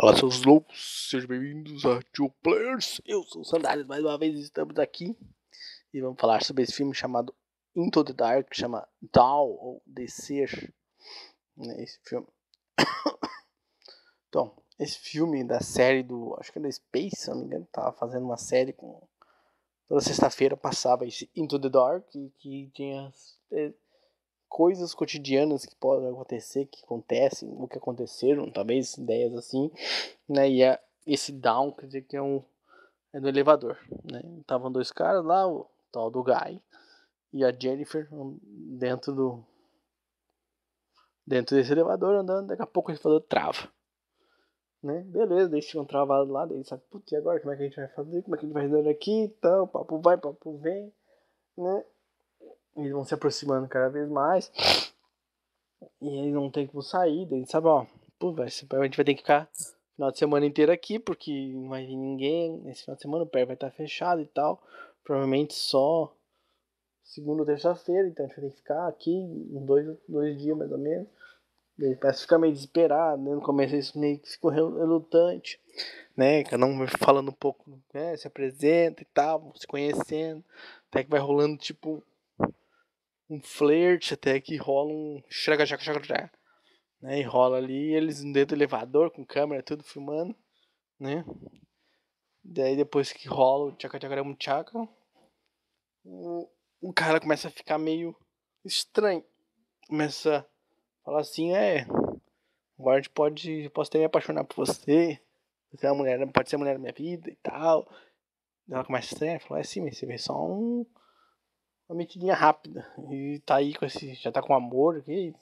Fala seus loucos, sejam bem-vindos a Two Players. Eu sou o Sandálias, mais uma vez estamos aqui e vamos falar sobre esse filme chamado Into the Dark, que chama Down ou Descer. Né, esse filme. então, esse filme da série do. Acho que é da Space, se não me engano, tava fazendo uma série com. Toda sexta-feira passava esse Into the Dark que tinha eh, coisas cotidianas que podem acontecer, que acontecem, o que aconteceram, talvez ideias assim, né? E é esse down, quer dizer que é um é do elevador, né? Estavam dois caras lá, o tal do Guy e a Jennifer dentro do dentro desse elevador andando, daqui a pouco o falou trava. Né? Beleza, eles um travado lá, daí sabe, putz, e agora como é que a gente vai fazer? Como é que a gente vai andando aqui? Então, papo vai, papo vem, né? Eles vão se aproximando cada vez mais. E eles não tem como sair. Daí sabe, ó. Pô, véio, a gente vai ter que ficar final de semana inteiro aqui, porque não vai vir ninguém. nesse final de semana o pé vai estar fechado e tal. Provavelmente só segunda ou terça-feira, então a gente vai ter que ficar aqui dois, dois dias mais ou menos. Ele parece ficar meio desesperado, né? No começo isso meio que ficou relutante, né? Cada um falando um pouco, né? Se apresenta e tal, se conhecendo. Até que vai rolando, tipo, um flerte até que rola um chaga chaga xraga né? E rola ali eles dentro do elevador com câmera tudo filmando, né? Daí depois que rola o tchaca tchaca tchaca, o, o cara começa a ficar meio estranho. Começa a falar assim, é, o Bart pode, eu posso até me apaixonar por você, você é uma mulher, pode ser a mulher da minha vida e tal. ela começa a estranhar, fala assim, você vê só um uma metidinha rápida. E tá aí com esse. Já tá com amor aqui.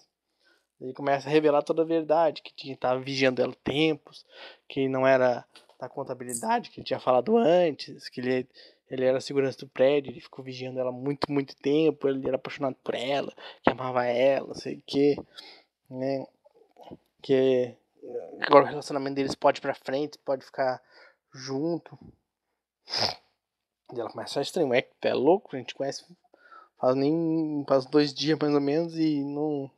Ele começa a revelar toda a verdade, que tinha estava vigiando ela tempos, que não era da contabilidade, que ele tinha falado antes, que ele, ele era segurança do prédio, ele ficou vigiando ela muito, muito tempo, ele era apaixonado por ela, que amava ela, sei o quê, né? Que agora o relacionamento deles pode ir pra frente, pode ficar junto. E ela começa a estranhar, é, é louco, a gente conhece Faz nem. Faz dois dias mais ou menos e não.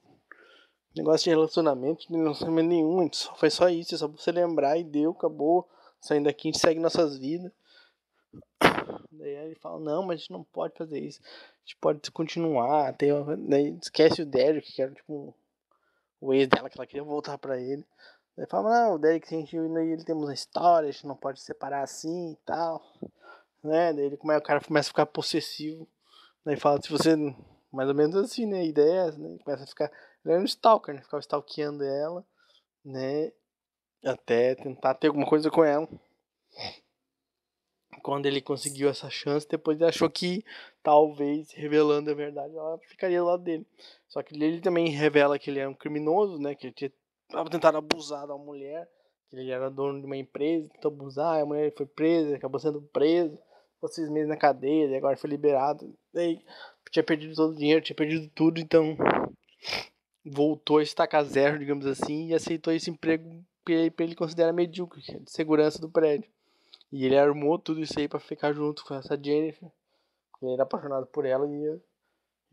Negócio de relacionamento, de relacionamento nenhum, só, foi só isso, é só você lembrar e deu, acabou. Saindo daqui a gente segue nossas vidas. Daí ele fala, não, mas a gente não pode fazer isso. A gente pode continuar. até Daí esquece o Derek, que era tipo o ex dela, que ela queria voltar pra ele. Daí fala, não, o Derek a gente e ele temos uma história, a gente não pode separar assim e tal. Né? Daí ele começa, o cara começa a ficar possessivo. Daí fala, se você. Mais ou menos assim, né? Ideias, né? Começa a ficar. Ele era é um stalker, né? Ficava stalkeando ela, né? Até tentar ter alguma coisa com ela. Quando ele conseguiu essa chance, depois ele achou que talvez, revelando a verdade, ela ficaria do lado dele. Só que ele também revela que ele era é um criminoso, né? Que ele tinha tentado abusar da mulher, que ele era dono de uma empresa, tentou abusar, a mulher foi presa, acabou sendo preso, ficou seis meses na cadeia, e agora foi liberado. Daí tinha perdido todo o dinheiro, tinha perdido tudo, então voltou a estacar zero, digamos assim, e aceitou esse emprego que ele considera medíocre, é de segurança do prédio. E ele armou tudo isso aí para ficar junto com essa Jennifer. Ele era apaixonado por ela e,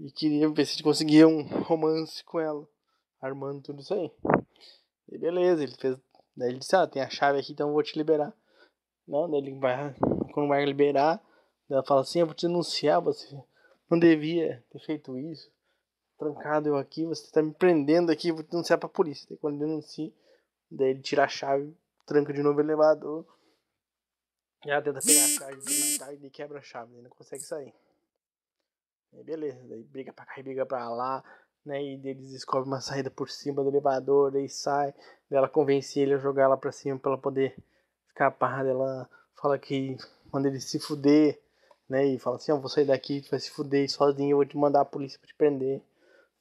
e queria ver se conseguia um romance com ela, armando tudo isso aí. E beleza, ele fez. Daí ele disse: Ah, tem a chave aqui, então eu vou te liberar. Não, daí ele vai. Quando vai liberar, ela fala assim: eu vou te denunciar, você não devia ter feito isso. Trancado eu aqui, você tá me prendendo aqui, vou te denunciar pra polícia. Daí quando denuncia, daí ele tira a chave, tranca de novo o elevador. E ela tenta pegar a chave, a ele quebra a chave, ele né? não consegue sair. beleza, daí briga pra cá e briga pra lá, né? E eles descobrem uma saída por cima do elevador, e sai. ela convence ele a jogar ela pra cima pra ela poder escapar. ela fala que quando ele se fuder né? E fala assim, ó, oh, vou sair daqui, tu vai se fuder sozinho, eu vou te mandar a polícia pra te prender.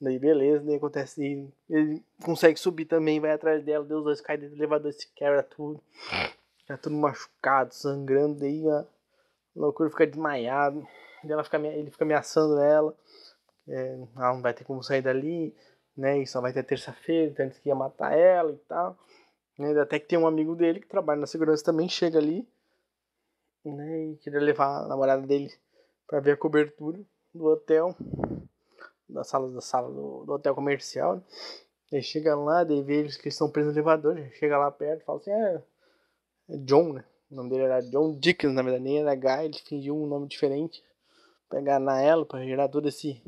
Daí beleza, daí acontece, ele, ele consegue subir também, vai atrás dela, Deus dois cai dentro do elevador, se quebra tudo. Fica tá tudo machucado, sangrando, daí a loucura fica desmaiado. Daí ela fica, ele fica ameaçando ela. É, ela ah, não vai ter como sair dali, né? E só vai ter terça-feira, então que ia matar ela e tal. Né, até que tem um amigo dele que trabalha na segurança também, chega ali né? E queria levar a namorada dele para ver a cobertura do hotel, da sala da sala do, do hotel comercial. Né? chega lá, daí vê eles que estão presos no elevador, chega lá perto e fala assim, é, é John, né? O nome dele era John Dickens, na verdade, nem era Guy, ele fingiu um nome diferente pegar na ela, pra gerar todo esse,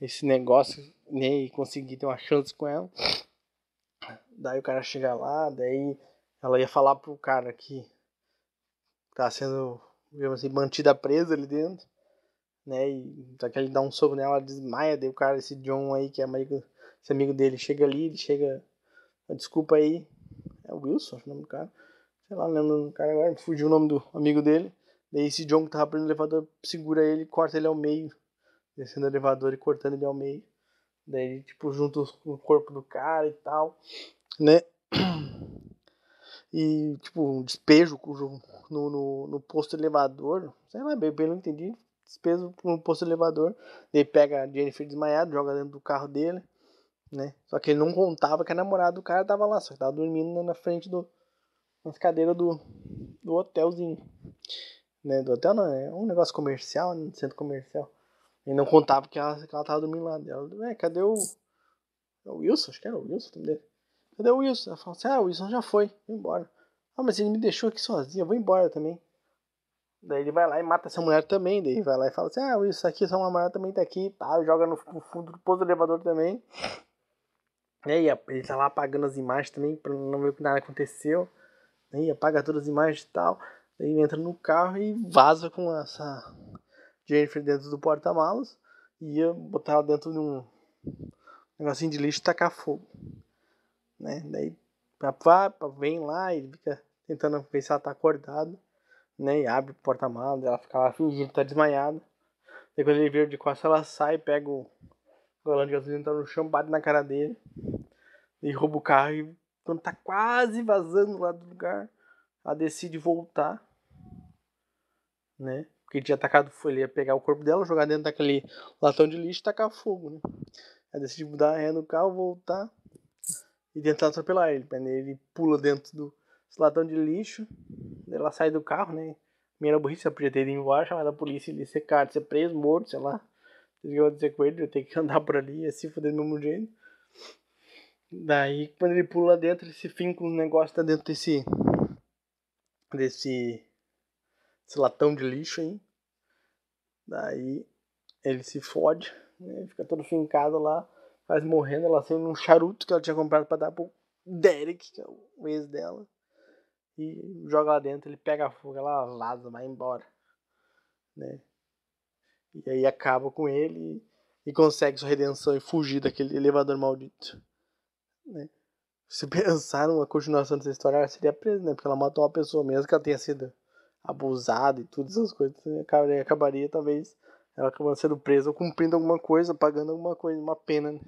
esse negócio né? e conseguir ter uma chance com ela. Daí o cara chega lá, daí ela ia falar pro cara que tá sendo assim, mantida presa ali dentro, né? E só que ele dá um soco nela, ela desmaia, daí o cara, esse John aí, que é amigo, esse amigo dele, chega ali, ele chega. Ah, desculpa aí. É o Wilson, o nome do cara. Sei lá, lembro do cara agora, fugiu o nome do amigo dele. Daí esse John que tava abrindo no elevador segura ele, corta ele ao meio. Descendo o elevador e cortando ele ao meio. Daí, tipo, junto o corpo do cara e tal, né? e tipo um despejo no, no, no posto elevador, sei lá, bem, bem não entendi, despejo no posto elevador, ele pega a Jennifer desmaiada, joga dentro do carro dele, né? Só que ele não contava que a namorada do cara tava lá, só que tava dormindo na frente do nas cadeiras do, do hotelzinho, né? Do hotel não, é um negócio comercial, né, um centro comercial. Ele não contava que ela, que ela tava dormindo lá. dela é, cadê o, é o Wilson? Acho que era o Wilson também. Cadê o Wilson? Ela fala assim, ah, o Wilson já foi, vou embora. Ah, mas ele me deixou aqui sozinho, eu vou embora também. Daí ele vai lá e mata essa mulher também. Daí vai lá e fala assim: Ah, isso tá aqui, sua mulher também tá aqui, tá? Joga no, fundo do poço do elevador também. Né, e aí ele tá lá apagando as imagens também, pra não ver que nada aconteceu. Né, e aí apaga todas as imagens e tal. Daí entra no carro e vaza com essa Jennifer dentro do porta-malas. E ia botar ela dentro de um negocinho de lixo e tacar fogo né? Daí papá vem lá e fica tentando ver se ela tá acordada, né? E abre o porta-malas, ela fica lá fingindo que tá desmaiada. Daí quando ele vira de costas, ela sai, pega o galão de gasolina, tá no chão, bate na cara dele. E rouba o carro e quando tá quase vazando lá do lugar, ela decide voltar, né? Porque ele tinha atacado fogo, ele ia pegar o corpo dela, jogar dentro daquele latão de lixo e tacar fogo, né? Ela decide mudar a ré no carro, voltar e tentar atropelar ele. Ele pula dentro do latão de lixo, ela sai do carro, né? Minha burrice, ela podia ter ido embora, chamar a polícia, ele ser cara, ser preso, morto, sei lá. O que eu vou dizer com ele? Eu tenho que andar por ali, assim, foder do mesmo jeito. Daí, quando ele pula dentro, ele se finca um negócio tá dentro desse. desse. desse latão de lixo aí. Daí, ele se fode, né? Fica todo fincado lá quase morrendo, ela acende um charuto que ela tinha comprado para dar pro Derek, que é o ex dela. E joga lá dentro, ele pega fogo, ela vaza, vai embora. Né? E aí acaba com ele e consegue sua redenção e fugir daquele elevador maldito. Né? Se pensar numa continuação dessa história, ela seria presa, né? Porque ela matou uma pessoa mesmo que ela tenha sido abusada e todas essas coisas. Né? Acabaria, acabaria talvez, ela acabando sendo presa ou cumprindo alguma coisa, pagando alguma coisa, uma pena, né?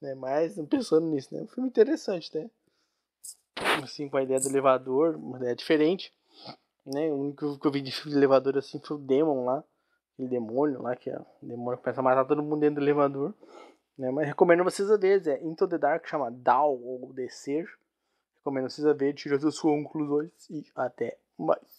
Né? Mas, pensando nisso, né? Um filme interessante, né? Assim, com a ideia do elevador, uma ideia diferente. Né? O único que eu vi de filme de elevador assim foi o Demon lá. Aquele demônio lá, que é o demônio que começa a matar todo mundo dentro do elevador. Né? Mas recomendo vocês a ver, é Into the Dark, chama Down ou Descer. Recomendo vocês a ver, tira suas conclusões e até mais.